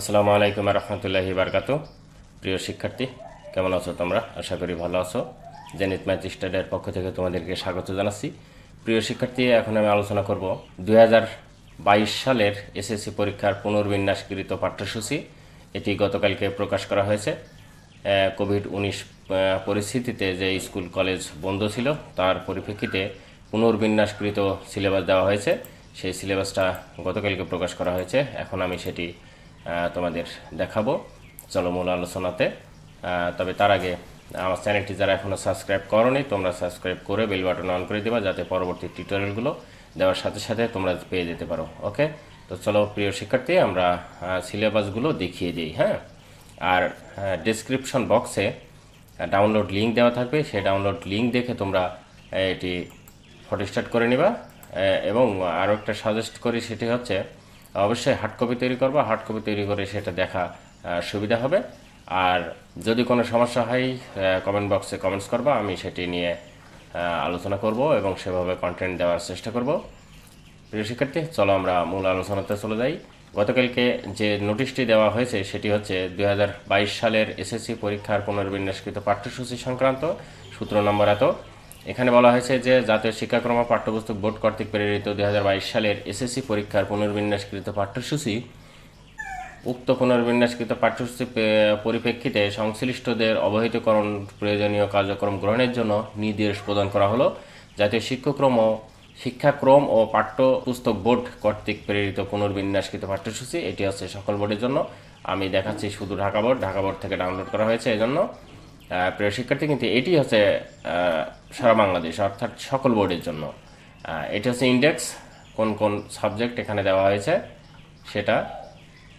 আসসালামু আলাইকুম রহমতুল্লাহি বারকাত প্রিয় শিক্ষার্থী কেমন আছো তোমরা আশা করি ভালো আছো জেনিত ম্যাথ স্টাডির পক্ষ থেকে তোমাদেরকে স্বাগত জানাচ্ছি প্রিয় শিক্ষার্থী এখন আমি আলোচনা করব দুই সালের এসএসসি পরীক্ষার পুনর্বিন্যাসকৃত পাঠ্যসূচি এটি গতকালকে প্রকাশ করা হয়েছে কোভিড উনিশ পরিস্থিতিতে যে স্কুল কলেজ বন্ধ ছিল তার পরিপ্রেক্ষিতে পুনর্বিন্যাসকৃত সিলেবাস দেওয়া হয়েছে সেই সিলেবাসটা গতকালকে প্রকাশ করা হয়েছে এখন আমি সেটি তোমাদের দেখাবো চলো মূল আলোচনাতে তবে তার আগে আমার চ্যানেলটি যারা এখনও সাবস্ক্রাইব করনি তোমরা সাবস্ক্রাইব করে বেল বাটন অন করে দেবা যাতে পরবর্তী টিউটোরিয়ালগুলো দেওয়ার সাথে সাথে তোমরা পেয়ে যেতে পারো ওকে তো চলো প্রিয় শিক্ষার্থী আমরা সিলেবাসগুলো দেখিয়ে দিই হ্যাঁ আর ডিসক্রিপশন বক্সে ডাউনলোড লিঙ্ক দেওয়া থাকবে সেই ডাউনলোড লিঙ্ক দেখে তোমরা এটি ফটো স্টার্ট করে নিবা এবং আরও একটা সাজেস্ট করি সেটি হচ্ছে অবশ্যই হার্ড কপি তৈরি করবো হার্ড কপি তৈরি করে সেটা দেখা সুবিধা হবে আর যদি কোনো সমস্যা হয় কমেন্ট বক্সে কমেন্টস করবা আমি সেটি নিয়ে আলোচনা করব এবং সেভাবে কন্টেন্ট দেওয়ার চেষ্টা করব প্রিয় শিক্ষার্থী চলো আমরা মূল আলোচনাতে চলে যাই গতকালকে যে নোটিশটি দেওয়া হয়েছে সেটি হচ্ছে দুই সালের এসএসসি পরীক্ষার পুনর্বিন্যাসকৃত পাঠ্যসূচি সংক্রান্ত সূত্র নম্বর এত এখানে বলা হয়েছে যে জাতীয় শিক্ষাক্রম পাঠ্যপুস্তক বোর্ড কর্তৃক প্রেরিত দুই সালের এসএসসি পরীক্ষার পুনর্বিন্যাসকৃত পাঠ্যসূচি উক্ত পুনর্বিন্যাসকৃত পাঠ্যসূচি পরিপ্রেক্ষিতে সংশ্লিষ্টদের অবহিতকরণ প্রয়োজনীয় কার্যক্রম গ্রহণের জন্য নির্দেশ প্রদান করা হলো জাতীয় শিক্ষাক্রম শিক্ষাক্রম ও পাঠ্যপুস্তক বোর্ড কর্তৃক প্রেরিত পুনর্বিন্যাসকৃত পাঠ্যসূচি এটি হচ্ছে সকল বোর্ডের জন্য আমি দেখাচ্ছি শুধু ঢাকা বোর্ড ঢাকা বোর্ড থেকে ডাউনলোড করা হয়েছে এজন্য প্রিয় শিক্ষার্থী কিন্তু এটি হচ্ছে সারা বাংলাদেশ অর্থাৎ সকল বোর্ডের জন্য এটি হচ্ছে ইন্ডেক্স কোন কোন সাবজেক্ট এখানে দেওয়া হয়েছে সেটা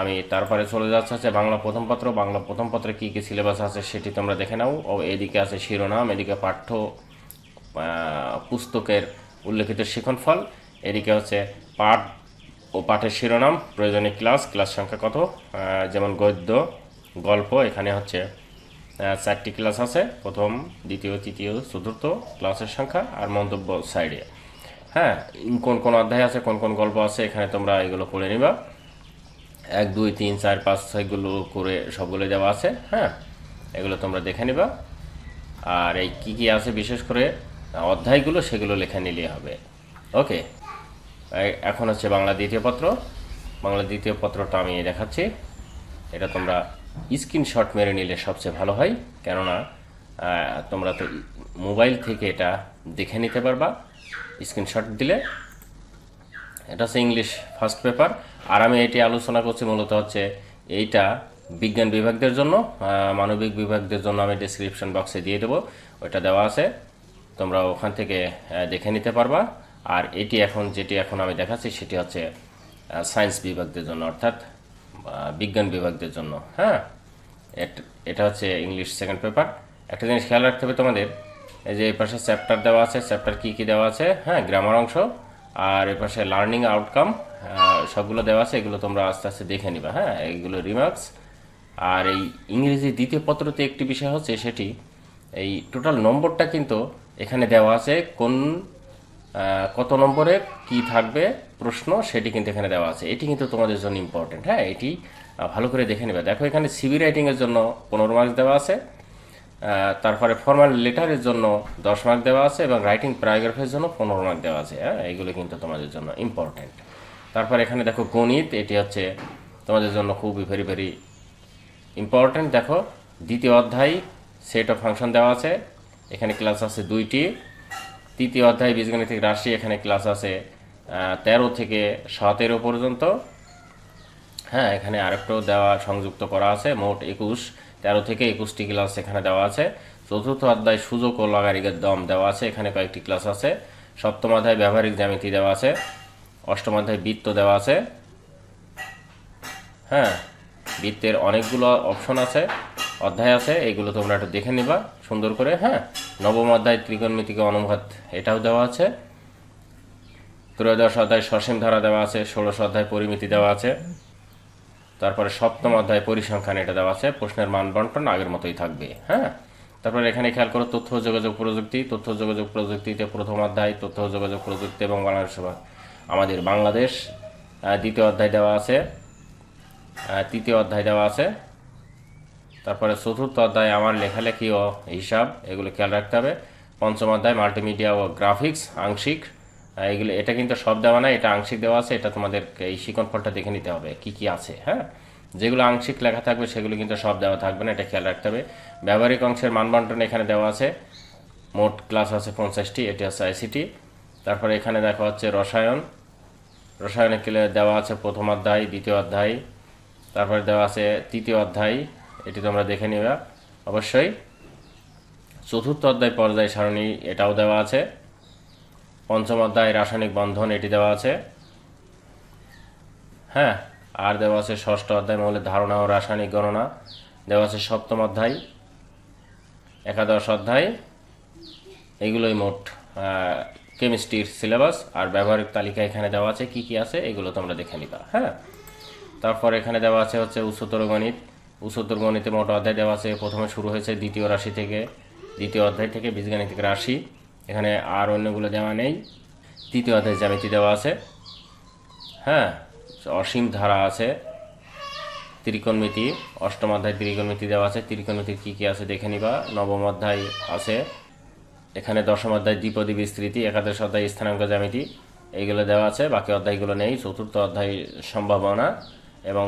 আমি তারপরে চলে যাচ্ছে হচ্ছে বাংলা প্রথম পত্র বাংলা প্রথম পত্রে কী কী সিলেবাস আছে সেটি তোমরা দেখে নাও ও এদিকে আছে শিরোনাম এদিকে পাঠ্য পুস্তকের উল্লেখিত শিখনফল এদিকে হচ্ছে পাঠ ও পাঠের শিরোনাম প্রয়োজনীয় ক্লাস ক্লাস সংখ্যা কত যেমন গদ্য গল্প এখানে হচ্ছে চারটি ক্লাস আছে প্রথম দ্বিতীয় তৃতীয় চতুর্থ ক্লাসের সংখ্যা আর মন্তব্য সাইডে হ্যাঁ কোন কোন অধ্যায় আছে কোন কোন গল্প আছে এখানে তোমরা এগুলো পড়ে নিবা এক দুই তিন চার পাঁচ ছয়গুলো করে সবগুলো দেওয়া আছে হ্যাঁ এগুলো তোমরা দেখে নিবা আর এই কী কী আছে বিশেষ করে অধ্যায়গুলো সেগুলো লেখা নিলেই হবে ওকে এখন হচ্ছে বাংলা দ্বিতীয় পত্র বাংলা দ্বিতীয় পত্রটা আমি দেখাচ্ছি এটা তোমরা স্ক্রিনশট মেরে নিলে সবচেয়ে ভালো হয় কেননা তোমরা তো মোবাইল থেকে এটা দেখে নিতে পারবা স্ক্রিনশট দিলে এটা হচ্ছে ইংলিশ ফার্স্ট পেপার আর আমি এটি আলোচনা করছি মূলত হচ্ছে এইটা বিজ্ঞান বিভাগদের জন্য মানবিক বিভাগদের জন্য আমি ডিসক্রিপশন বক্সে দিয়ে দেবো ওইটা দেওয়া আছে তোমরা ওখান থেকে দেখে নিতে পারবা আর এটি এখন যেটি এখন আমি দেখাচ্ছি সেটি হচ্ছে সায়েন্স বিভাগদের জন্য অর্থাৎ বিজ্ঞান বিভাগদের জন্য হ্যাঁ এটা হচ্ছে ইংলিশ সেকেন্ড পেপার একটা জিনিস খেয়াল রাখতে হবে তোমাদের এই যে এই পাশে চ্যাপ্টার দেওয়া আছে চ্যাপ্টার কী কী দেওয়া আছে হ্যাঁ গ্রামার অংশ আর এ পাশে লার্নিং আউটকাম সবগুলো দেওয়া আছে এগুলো তোমরা আস্তে আস্তে দেখে নিবা হ্যাঁ এইগুলো রিমার্কস আর এই ইংরেজি দ্বিতীয় পত্রতে একটি বিষয় হচ্ছে সেটি এই টোটাল নম্বরটা কিন্তু এখানে দেওয়া আছে কোন কত নম্বরে কি থাকবে প্রশ্ন সেটি কিন্তু এখানে দেওয়া আছে এটি কিন্তু তোমাদের জন্য ইম্পর্টেন্ট হ্যাঁ এটি ভালো করে দেখে নেবে দেখো এখানে সিবি রাইটিংয়ের জন্য পনেরো মার্কস দেওয়া আছে তারপরে ফর্মাল লেটারের জন্য দশ মার্ক দেওয়া আছে এবং রাইটিং প্যারাগ্রাফের জন্য পনেরো মার্ক দেওয়া আছে হ্যাঁ এইগুলো কিন্তু তোমাদের জন্য ইম্পর্টেন্ট তারপর এখানে দেখো গণিত এটি হচ্ছে তোমাদের জন্য খুবই ভেরি ভেরি ইম্পর্টেন্ট দেখো দ্বিতীয় অধ্যায় সেট অফ ফাংশন দেওয়া আছে এখানে ক্লাস আছে দুইটি তৃতীয় অধ্যায় বীজগণিতিক রাশি এখানে ক্লাস আছে তেরো থেকে সতেরো পর্যন্ত হ্যাঁ এখানে আরেকটু দেওয়া সংযুক্ত করা আছে মোট একুশ তেরো থেকে একুশটি ক্লাস এখানে দেওয়া আছে চতুর্থ অধ্যায় সুযোগ ও লগারিকের দম দেওয়া আছে এখানে কয়েকটি ক্লাস আছে সপ্তম অধ্যায় ব্যবহারিক জ্যামিতি দেওয়া আছে অষ্টম অধ্যায় বৃত্ত দেওয়া আছে হ্যাঁ বৃত্তের অনেকগুলো অপশন আছে অধ্যায় আছে এইগুলো তোমরা একটু দেখে নিবা সুন্দর করে হ্যাঁ নবম অধ্যায় ত্রিকোণমিতিক অনুঘাত এটাও দেওয়া আছে ত্রয়োদশ অধ্যায় সসীম ধারা দেওয়া আছে ষোলশ অধ্যায় পরিমিতি দেওয়া আছে তারপরে সপ্তম অধ্যায় পরিসংখ্যান এটা দেওয়া আছে প্রশ্নের মান বন্টন আগের মতোই থাকবে হ্যাঁ তারপরে এখানে খেয়াল করো তথ্য যোগাযোগ প্রযুক্তি তথ্য যোগাযোগ প্রযুক্তিতে প্রথম অধ্যায় তথ্য যোগাযোগ প্রযুক্তি এবং বাংলাদেশ আমাদের বাংলাদেশ দ্বিতীয় অধ্যায় দেওয়া আছে তৃতীয় অধ্যায় দেওয়া আছে তারপরে চতুর্থ অধ্যায় আমার লেখালেখি ও হিসাব এগুলো খেয়াল রাখতে হবে পঞ্চম অধ্যায় মাল্টিমিডিয়া ও গ্রাফিক্স আংশিক এগুলো এটা কিন্তু সব দেওয়া না এটা আংশিক দেওয়া আছে এটা তোমাদের এই শিকনফলটা দেখে নিতে হবে কি কি আছে হ্যাঁ যেগুলো আংশিক লেখা থাকবে সেগুলো কিন্তু সব দেওয়া থাকবে না এটা খেয়াল রাখতে হবে ব্যবহারিক অংশের মানবন্টন এখানে দেওয়া আছে মোট ক্লাস আছে পঞ্চাশটি এটি আছে আইসিটি তারপরে এখানে দেখা হচ্ছে রসায়ন রসায়নের কেলে দেওয়া আছে প্রথম অধ্যায় দ্বিতীয় অধ্যায় তারপরে দেওয়া আছে তৃতীয় অধ্যায় এটি তোমরা দেখে নেবে অবশ্যই চতুর্থ অধ্যায় পর্যায় সারণী এটাও দেওয়া আছে পঞ্চম অধ্যায় রাসায়নিক বন্ধন এটি দেওয়া আছে হ্যাঁ আর দেওয়া আছে ষষ্ঠ অধ্যায় মৌলের ধারণা ও রাসায়নিক গণনা দেওয়া আছে সপ্তম অধ্যায় একাদশ অধ্যায় এগুলোই মোট কেমিস্ট্রির সিলেবাস আর ব্যবহারিক তালিকা এখানে দেওয়া আছে কি কি আছে এগুলো তোমরা দেখে নিবা হ্যাঁ তারপর এখানে দেওয়া আছে হচ্ছে উচ্চতর গণিত উচ্চতর গণিতে মোট অধ্যায় দেওয়া আছে প্রথমে শুরু হয়েছে দ্বিতীয় রাশি থেকে দ্বিতীয় অধ্যায় থেকে বীজগাণিতিক রাশি এখানে আর অন্যগুলো দেওয়া নেই তৃতীয় অধ্যায় জ্যামিতি দেওয়া আছে হ্যাঁ অসীম ধারা আছে ত্রিকোণমিতি অষ্টম অধ্যায় ত্রিকোণমিতি দেওয়া আছে ত্রিকোণমিতি কী কী আছে দেখে নিবা নবম অধ্যায় আছে এখানে দশম অধ্যায় দ্বিপদী বিস্তৃতি একাদশ অধ্যায় স্থানাঙ্ক জ্যামিতি এইগুলো দেওয়া আছে বাকি অধ্যায়গুলো নেই চতুর্থ অধ্যায় সম্ভাবনা এবং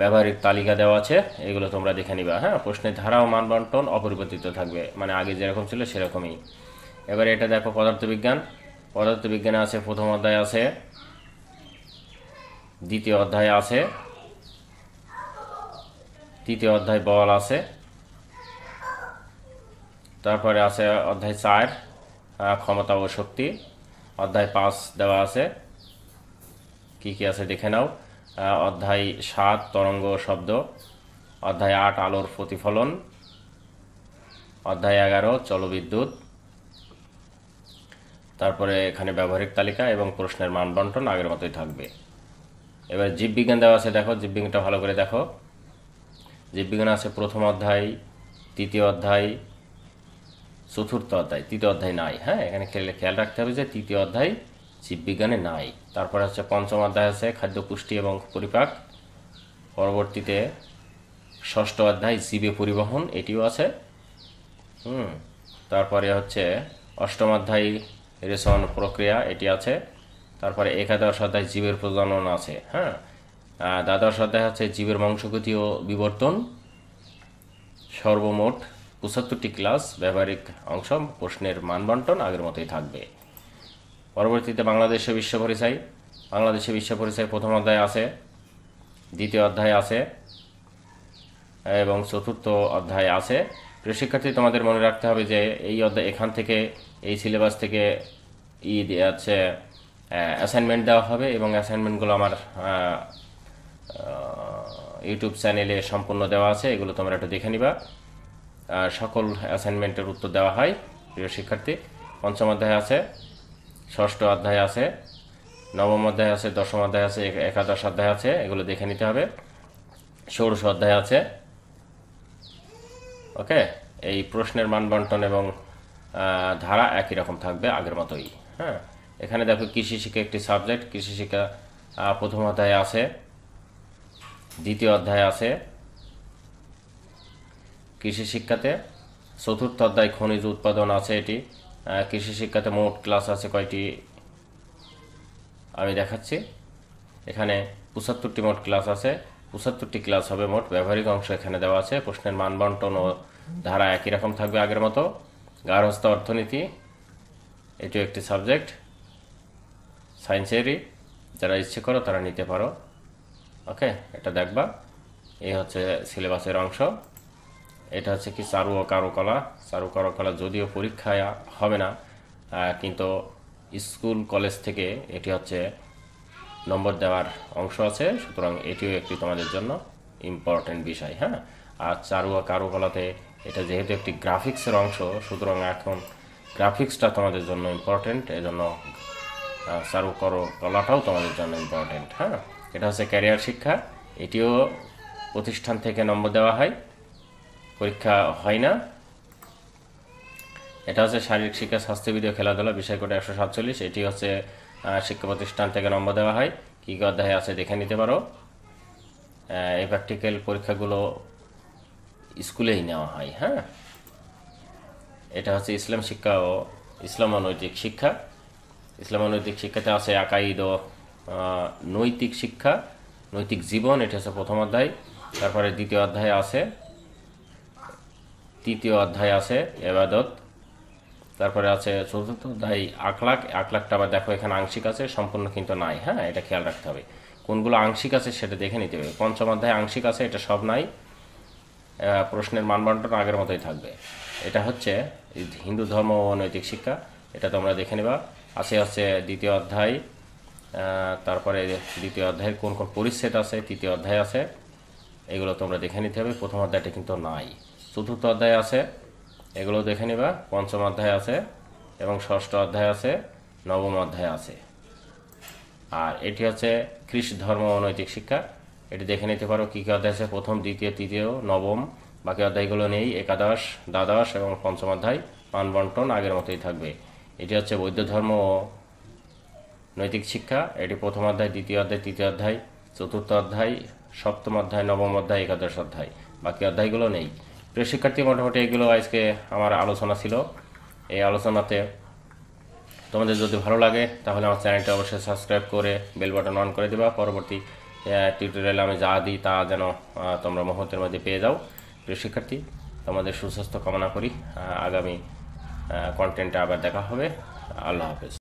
ব্যবহারিক তালিকা দেওয়া আছে এগুলো তোমরা দেখে নিবা হ্যাঁ প্রশ্নের ধারা ও মানবন্টন অপরিবর্তিত থাকবে মানে আগে যেরকম ছিল সেরকমই এবারে এটা দেখো পদার্থবিজ্ঞান পদার্থবিজ্ঞানে আছে প্রথম অধ্যায় আছে দ্বিতীয় অধ্যায় আছে তৃতীয় অধ্যায় বল আছে তারপরে আছে অধ্যায় চার ক্ষমতা ও শক্তি অধ্যায় পাঁচ দেওয়া আছে কি কি আছে দেখে নাও অধ্যায় সাত তরঙ্গ শব্দ অধ্যায় আট আলোর প্রতিফলন অধ্যায় এগারো চলবিদ্যুৎ তারপরে এখানে ব্যবহারিক তালিকা এবং প্রশ্নের মান বন্টন আগের মতোই থাকবে এবার জীববিজ্ঞান দেওয়া আছে দেখো জীববিজ্ঞানটা ভালো করে দেখো জীববিজ্ঞান আছে প্রথম অধ্যায় তৃতীয় অধ্যায় চতুর্থ অধ্যায় তৃতীয় অধ্যায় নাই হ্যাঁ এখানে খেয়াল রাখতে হবে যে তৃতীয় অধ্যায় জীববিজ্ঞানে নাই তারপরে হচ্ছে পঞ্চম অধ্যায় আছে খাদ্য পুষ্টি এবং পরিপাক পরবর্তীতে ষষ্ঠ অধ্যায় জীবে পরিবহন এটিও আছে হুম তারপরে হচ্ছে অষ্টম অধ্যায় রেশন প্রক্রিয়া এটি আছে তারপরে একাদশ অধ্যায় জীবের প্রজনন আছে হ্যাঁ দ্বাদশ অধ্যায় আছে জীবের ও বিবর্তন সর্বমোট পঁচাত্তরটি ক্লাস ব্যবহারিক অংশ প্রশ্নের মানবন্টন আগের মতোই থাকবে পরবর্তীতে বাংলাদেশে বিশ্ব পরিচয় বাংলাদেশে বিশ্ব পরিচয় প্রথম অধ্যায় আছে দ্বিতীয় অধ্যায় আছে এবং চতুর্থ অধ্যায় আছে প্রিয় শিক্ষার্থী তোমাদের মনে রাখতে হবে যে এই অধ্যায় এখান থেকে এই সিলেবাস থেকে ঈদ হচ্ছে অ্যাসাইনমেন্ট দেওয়া হবে এবং অ্যাসাইনমেন্টগুলো আমার ইউটিউব চ্যানেলে সম্পূর্ণ দেওয়া আছে এগুলো তোমরা একটু দেখে নিবা সকল অ্যাসাইনমেন্টের উত্তর দেওয়া হয় প্রিয় শিক্ষার্থী পঞ্চম অধ্যায় আছে ষষ্ঠ অধ্যায় আছে নবম অধ্যায় আছে দশম অধ্যায় আছে একাদশ অধ্যায় আছে এগুলো দেখে নিতে হবে ষোড়শ অধ্যায় আছে ওকে এই প্রশ্নের মান এবং ধারা একই রকম থাকবে আগের মতোই হ্যাঁ এখানে দেখো কৃষি শিক্ষা একটি সাবজেক্ট কৃষি শিক্ষা প্রথম অধ্যায়ে আছে দ্বিতীয় অধ্যায়ে আছে কৃষি শিক্ষাতে চতুর্থ অধ্যায় খনিজ উৎপাদন আছে এটি কৃষি শিক্ষাতে মোট ক্লাস আছে কয়টি আমি দেখাচ্ছি এখানে পঁচাত্তরটি মোট ক্লাস আছে পঁচাত্তরটি ক্লাস হবে মোট ব্যবহারিক অংশ এখানে দেওয়া আছে প্রশ্নের মানবন্টন ও ধারা একই রকম থাকবে আগের মতো গার্হস্থ অর্থনীতি এটিও একটি সাবজেক্ট সায়েন্সেরই যারা ইচ্ছে করো তারা নিতে পারো ওকে এটা দেখবা এই হচ্ছে সিলেবাসের অংশ এটা হচ্ছে কি চারু ও কারুকলা চারু কারুকলা যদিও পরীক্ষায় হবে না কিন্তু স্কুল কলেজ থেকে এটি হচ্ছে নম্বর দেওয়ার অংশ আছে সুতরাং এটিও একটি তোমাদের জন্য ইম্পর্টেন্ট বিষয় হ্যাঁ আর চারু ও কারুকলাতে এটা যেহেতু একটি গ্রাফিক্সের অংশ সুতরাং এখন গ্রাফিক্সটা তোমাদের জন্য ইম্পর্টেন্ট জন্য সার্ভ করো বলাটাও তোমাদের জন্য ইম্পর্টেন্ট হ্যাঁ এটা হচ্ছে ক্যারিয়ার শিক্ষা এটিও প্রতিষ্ঠান থেকে নম্বর দেওয়া হয় পরীক্ষা হয় না এটা হচ্ছে শারীরিক শিক্ষা স্বাস্থ্যবিধি ও খেলাধুলা বিষয় কোটা একশো সাতচল্লিশ এটি হচ্ছে শিক্ষা প্রতিষ্ঠান থেকে নম্বর দেওয়া হয় কী কী অধ্যায় আছে দেখে নিতে পারো এই প্র্যাকটিক্যাল পরীক্ষাগুলো স্কুলেই নেওয়া হয় হ্যাঁ এটা হচ্ছে ইসলাম শিক্ষা ও ইসলামানৈতিক শিক্ষা ইসলামানৈতিক শিক্ষাতে আছে আকাইদ ও নৈতিক শিক্ষা নৈতিক জীবন এটা হচ্ছে প্রথম অধ্যায় তারপরে দ্বিতীয় অধ্যায় আছে তৃতীয় অধ্যায় আছে এবাদত তারপরে আছে চতুর্থ অধ্যায় আখলাক আখলাকটা আবার দেখো এখানে আংশিক আছে সম্পূর্ণ কিন্তু নাই হ্যাঁ এটা খেয়াল রাখতে হবে কোনগুলো আংশিক আছে সেটা দেখে নিতে হবে পঞ্চম অধ্যায় আংশিক আছে এটা সব নাই প্রশ্নের মানবন্ধন আগের মতোই থাকবে এটা হচ্ছে হিন্দু ধর্ম ও নৈতিক শিক্ষা এটা তোমরা দেখে নেবা আছে হচ্ছে দ্বিতীয় অধ্যায় তারপরে দ্বিতীয় অধ্যায়ের কোন কোন পরিচ্ছেদ আছে তৃতীয় অধ্যায় আছে এগুলো তোমরা দেখে নিতে হবে প্রথম অধ্যায়টা কিন্তু নাই চতুর্থ অধ্যায় আছে এগুলো দেখে নিবা পঞ্চম অধ্যায় আছে এবং ষষ্ঠ অধ্যায় আছে নবম অধ্যায় আছে আর এটি হচ্ছে খ্রিস্ট ধর্ম ও নৈতিক শিক্ষা এটি দেখে নিতে পারো কী কী অধ্যায় আছে প্রথম দ্বিতীয় তৃতীয় নবম বাকি অধ্যায়গুলো নেই একাদশ দ্বাদশ এবং পঞ্চম অধ্যায় পান বন্টন আগের মতোই থাকবে এটি হচ্ছে বৌদ্ধ ধর্ম ও নৈতিক শিক্ষা এটি প্রথম অধ্যায় দ্বিতীয় অধ্যায় তৃতীয় অধ্যায় চতুর্থ অধ্যায় সপ্তম অধ্যায় নবম অধ্যায় একাদশ অধ্যায় বাকি অধ্যায়গুলো নেই প্রিয় শিক্ষার্থী মোটামুটি এগুলো আজকে আমার আলোচনা ছিল এই আলোচনাতে তোমাদের যদি ভালো লাগে তাহলে আমার চ্যানেলটা অবশ্যই সাবস্ক্রাইব করে বেল বাটন অন করে দেবা পরবর্তী টিউটোরিয়াল আমি যা দিই তা যেন তোমরা মুহূর্তের মধ্যে পেয়ে যাও প্রিয় শিক্ষার্থী তোমাদের সুস্বাস্থ্য কামনা করি আগামী কন্টেন্টে আবার দেখা হবে আল্লাহ হাফেজ